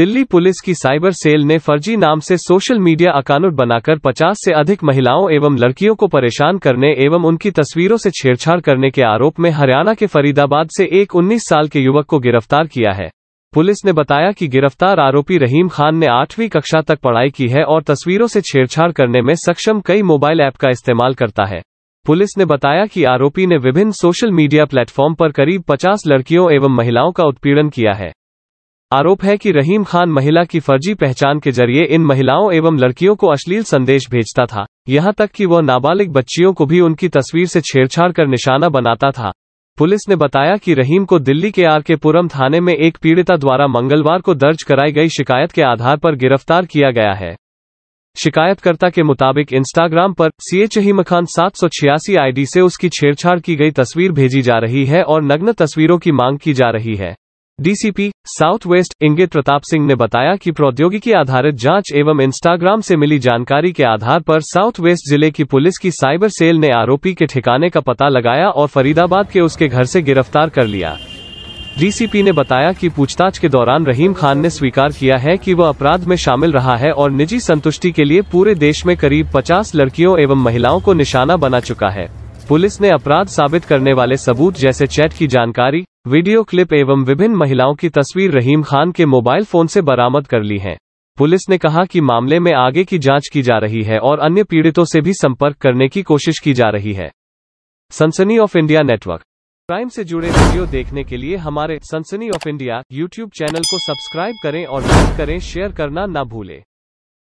Delhi police की cyber cell ने फर्जी नाम से सोशल मीडिया अकाउंट बनाकर 50 से अधिक महिलाओं एवं लड़कियों को परेशान करने एवं उनकी तस्वीरों से छेड़छाड़ करने के आरोप में हरियाणा के फरीदाबाद से एक 19 साल के युवक को गिरफ्तार किया है पुलिस ने बताया कि गिरफ्तार आरोपी रहीम खान ने आठवीं कक्षा तक पढ़ाई की है और तस्वीरों से छेड़छाड़ करने में सक्षम कई मोबाइल ऐप का इस्तेमाल करता है पुलिस ने बताया कि आरोपी ने विभिन्न सोशल मीडिया प्लेटफॉर्म पर करीब 50 लड़कियों एवं महिलाओं का उत्पीड़न किया है आरोप है कि रहीम खान महिला की फर्जी पहचान के जरिए इन महिलाओं एवं लड़कियों को अश्लील संदेश भेजता था यहाँ तक कि वह नाबालिग बच्चियों को भी उनकी तस्वीर से छेड़छाड़ कर निशाना बनाता था पुलिस ने बताया कि रहीम को दिल्ली के आर के पुरम थाने में एक पीड़िता द्वारा मंगलवार को दर्ज कराई गई शिकायत के आधार पर गिरफ्तार किया गया है शिकायतकर्ता के मुताबिक इंस्टाग्राम पर सी एच मखान सात सौ छियासी आईडी से उसकी छेड़छाड़ की गई तस्वीर भेजी जा रही है और नग्न तस्वीरों की मांग की जा रही है डीसीपी साउथ वेस्ट इंगित प्रताप सिंह ने बताया कि प्रौद्योगिकी आधारित जांच एवं इंस्टाग्राम से मिली जानकारी के आधार पर साउथ वेस्ट जिले की पुलिस की साइबर सेल ने आरोपी के ठिकाने का पता लगाया और फरीदाबाद के उसके घर से गिरफ्तार कर लिया डीसीपी ने बताया कि पूछताछ के दौरान रहीम खान ने स्वीकार किया है कि वह अपराध में शामिल रहा है और निजी संतुष्टि के लिए पूरे देश में करीब 50 लड़कियों एवं महिलाओं को निशाना बना चुका है पुलिस ने अपराध साबित करने वाले सबूत जैसे चैट की जानकारी वीडियो क्लिप एवं विभिन्न महिलाओं की तस्वीर रहीम खान के मोबाइल फोन से बरामद कर ली है पुलिस ने कहा कि मामले में आगे की जांच की जा रही है और अन्य पीड़ितों से भी संपर्क करने की कोशिश की जा रही है सनसनी ऑफ इंडिया नेटवर्क क्राइम से जुड़े वीडियो देखने के लिए हमारे Sansani of India YouTube channel को सब्सक्राइब करें और लाइक करें शेयर करना न भूले